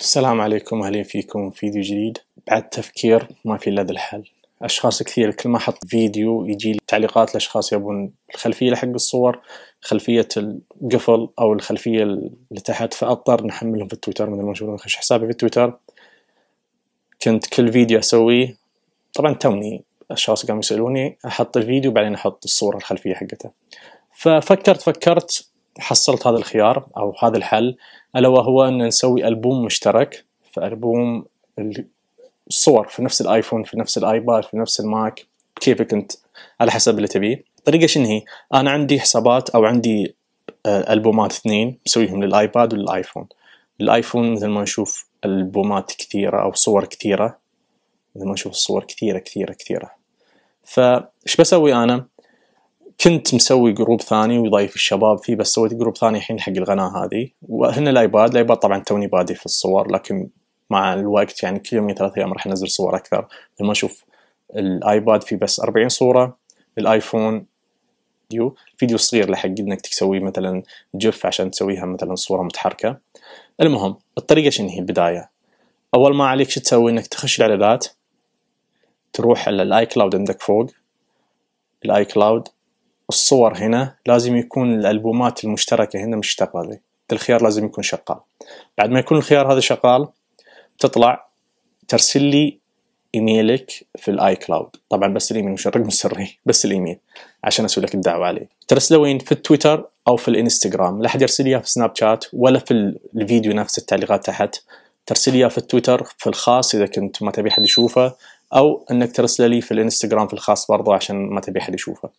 السلام عليكم اهلا فيكم فيديو جديد بعد تفكير ما في الا ذا الحل اشخاص كثير كل ما احط فيديو يجي لي تعليقات لاشخاص يبون الخلفيه حق الصور خلفيه القفل او الخلفيه اللي تحت فاضطر نحملهم في التويتر مثل ما تشوفون خش حسابي في التويتر كنت كل فيديو اسويه طبعا توني اشخاص قاموا يسالوني احط الفيديو بعدين احط الصوره الخلفيه حقته ففكرت فكرت حصلت هذا الخيار او هذا الحل الا وهو ان نسوي البوم مشترك فالبوم الصور في نفس الايفون في نفس الايباد في نفس الماك كيف انت على حسب اللي تبيه الطريقه شنو هي انا عندي حسابات او عندي آه، البومات اثنين مسويهم للايباد وللايفون الايفون مثل ما نشوف البومات كثيره او صور كثيره مثل ما نشوف الصور كثيره كثيره كثيره فايش بسوي انا كنت مسوي جروب ثاني وضايف الشباب فيه بس سويت جروب ثاني الحين حق القناه هذه وهنا الايباد الايباد طبعا توني بادي في الصور لكن مع الوقت يعني كل يومين ثلاثة ايام راح انزل صور اكثر لما اشوف الايباد فيه بس 40 صوره الايفون فيديو فيديو صغير لحق انك تسوي مثلا جف عشان تسويها مثلا صوره متحركه المهم الطريقه شنو هي البدايه اول ما عليك شو تسوي انك تخش الاعدادات تروح على الاي كلاود عندك فوق الاي كلاود الصور هنا لازم يكون الالبومات المشتركه هنا مشتغله الخيار لازم يكون شغال بعد ما يكون الخيار هذا شغال تطلع ترسل لي ايميلك في الاي كلاود طبعا بس الايميل مش الرقم السري بس الايميل عشان اسوي لك الدعوه عليه ترسله وين في التويتر او في الانستغرام لا احد يرسل اياه في سناب شات ولا في الفيديو نفس التعليقات تحت ترسل اياه في التويتر في الخاص اذا كنت ما تبي حد يشوفه او انك ترسل لي في الانستغرام في الخاص برضه عشان ما تبي حد يشوفه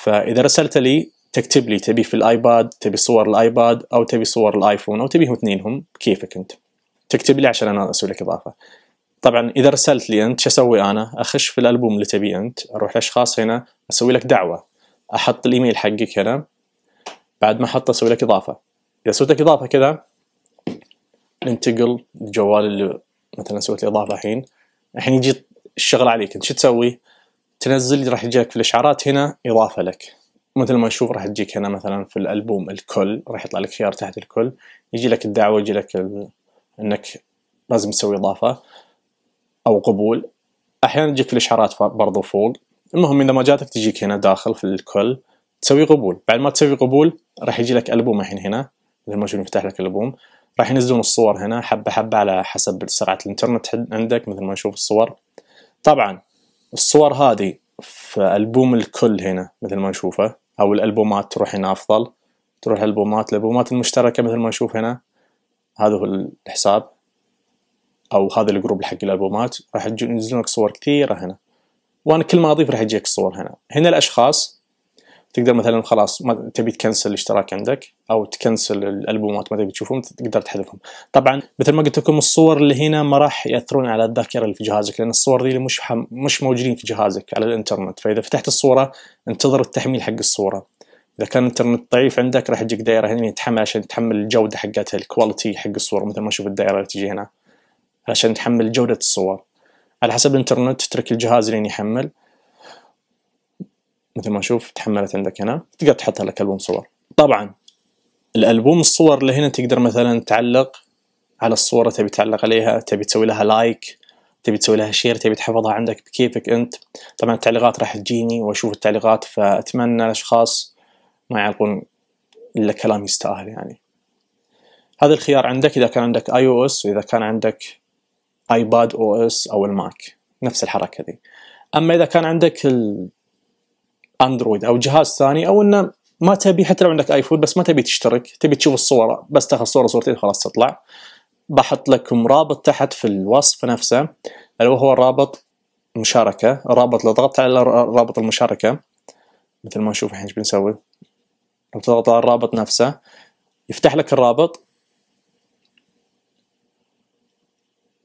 فاذا رسلت لي تكتب لي تبي في الايباد تبي صور الايباد او تبي صور الايفون او تبيهم اثنينهم كيفك انت تكتب لي عشان انا اسوي لك اضافه طبعا اذا رسلت لي انت شو اسوي انا اخش في الالبوم اللي تبيه انت اروح لاشخاص هنا اسوي لك دعوه احط الايميل حقك هنا بعد ما احط اسوي لك اضافه اذا سويت لك اضافه كذا ننتقل للجوال اللي مثلا سويت لي اضافه الحين الحين يجي الشغل عليك انت شو تسوي؟ تنزل راح يجيك في الاشعارات هنا اضافه لك مثل ما نشوف راح تجيك هنا مثلا في الالبوم الكل راح يطلع لك خيار تحت الكل يجي لك الدعوه يجي لك ال... انك لازم تسوي اضافه او قبول احيانا تجيك في الاشعارات برضو فوق المهم اذا ما جاتك تجيك هنا داخل في الكل تسوي قبول بعد ما تسوي قبول راح يجي لك البوم الحين هنا مثل ما نشوف يفتح لك الالبوم راح ينزلون الصور هنا حبه حبه على حسب سرعه الانترنت عندك مثل ما نشوف الصور طبعا الصور هذه في ألبوم الكل هنا مثل ما نشوفه أو الألبومات تروح هنا أفضل تروح البومات الألبومات المشتركة مثل ما نشوف هنا هذا هو الحساب أو هذا الجروب حق الألبومات راح ينزلون لك صور كثيرة هنا وأنا كل ما أضيف راح يجيك الصور هنا هنا الأشخاص تقدر مثلا خلاص ما تبي تكنسل الاشتراك عندك او تكنسل الالبومات ما تبي تشوفهم تقدر تحذفهم طبعا مثل ما قلت لكم الصور اللي هنا ما راح ياثرون على الذاكره اللي في جهازك لان الصور دي مش حم... مش موجودين في جهازك على الانترنت فاذا فتحت الصوره انتظر التحميل حق الصوره اذا كان الانترنت ضعيف عندك راح يجيك دائره هنا يتحمل عشان تحمل الجوده حقتها الكواليتي حق الصوره مثل ما اشوف الدائره اللي تجي هنا عشان تحمل جوده الصور على حسب الانترنت تترك الجهاز لين يحمل مثل ما اشوف تحملت عندك هنا تقدر تحط لك ألبوم صور طبعا الألبوم الصور اللي هنا تقدر مثلا تعلق على الصورة تبي تعلق عليها تبي تسوي لها لايك تبي تسوي لها شير تبي تحفظها عندك بكيفك أنت طبعا التعليقات راح تجيني وأشوف التعليقات فأتمنى الأشخاص ما يعلقون إلا كلام يستاهل يعني هذا الخيار عندك إذا كان عندك اي او اس وإذا كان عندك ايباد او اس أو الماك نفس الحركة ذي أما إذا كان عندك ال اندرويد او جهاز ثاني او انه ما تبي حتى لو عندك ايفون بس ما تبي تشترك تبي تشوف الصور بس تاخذ صوره صورتين خلاص تطلع بحط لكم رابط تحت في الوصف نفسه اللي هو رابط مشاركه رابط لو ضغطت على رابط المشاركه مثل ما نشوف الحين ايش بنسوي لو تضغط على الرابط نفسه يفتح لك الرابط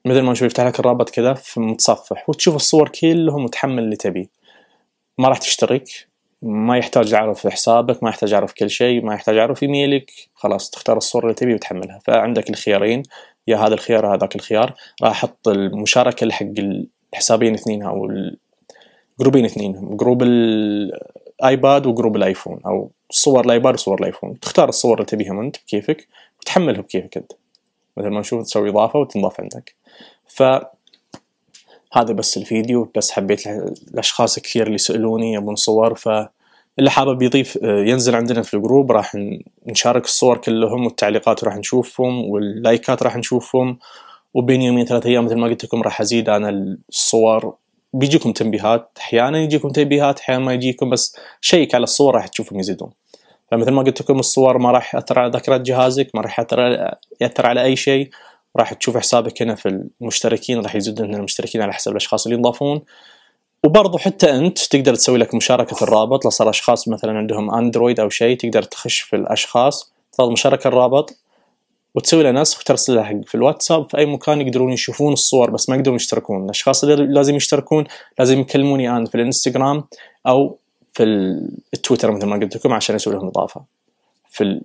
مثل ما نشوف يفتح لك الرابط كذا في متصفح وتشوف الصور كلهم وتحمل اللي تبيه ما راح تشترك ما يحتاج اعرف حسابك ما يحتاج اعرف كل شيء ما يحتاج اعرف ايميلك خلاص تختار الصوره اللي تبي وتحملها فعندك الخيارين يا هذا الخيار هذاك الخيار راح احط المشاركه حق الحسابين اثنين او الجروبين اثنين جروب الايباد وجروب الايفون او صور الايباد وصور الايفون تختار الصور اللي تبيها انت بكيفك وتحملها بكيفك انت مثل ما نشوف تسوي اضافه وتنضاف عندك ف هذا بس الفيديو بس حبيت الاشخاص كثير اللي سالوني يبون صور ف اللي حابب يضيف آه، ينزل عندنا في الجروب راح نشارك الصور كلهم والتعليقات راح نشوفهم واللايكات راح نشوفهم وبين يومين ثلاثة ايام مثل ما قلت لكم راح ازيد انا الصور بيجيكم تنبيهات احيانا يجيكم تنبيهات احيانا ما يجيكم بس شيك على الصور راح تشوفهم يزيدون فمثل ما قلت لكم الصور ما راح ياثر على ذاكره جهازك ما راح ياثر ياثر على اي شيء راح تشوف حسابك هنا في المشتركين راح يزيد من المشتركين على حسب الاشخاص اللي ينضافون وبرضه حتى انت تقدر تسوي لك مشاركه في الرابط لو صار اشخاص مثلا عندهم اندرويد او شيء تقدر تخش في الاشخاص تضغط مشاركه الرابط وتسوي له نسخ وترسله حق في الواتساب في اي مكان يقدرون يشوفون الصور بس ما يقدرون يشتركون الاشخاص اللي لازم يشتركون لازم يكلموني انا في الانستغرام او في التويتر مثل ما قلت لكم عشان اسوي لهم اضافه في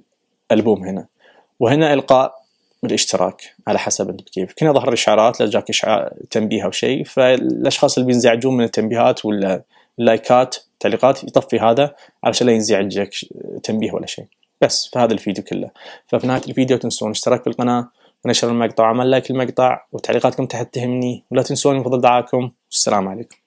الالبوم هنا وهنا القاء الاشتراك على حسب انت كيف كنا ظهر اشعارات لا جاك اشعار تنبيه او شيء فالاشخاص اللي بينزعجون من التنبيهات ولا اللايكات تعليقات يطفي هذا علشان لا ينزعجك تنبيه ولا شيء بس في هذا الفيديو كله ففي نهايه الفيديو تنسون اشتراك في القناه ونشر المقطع وعمل لايك المقطع وتعليقاتكم تحت تهمني ولا تنسون من فضل دعائكم والسلام عليكم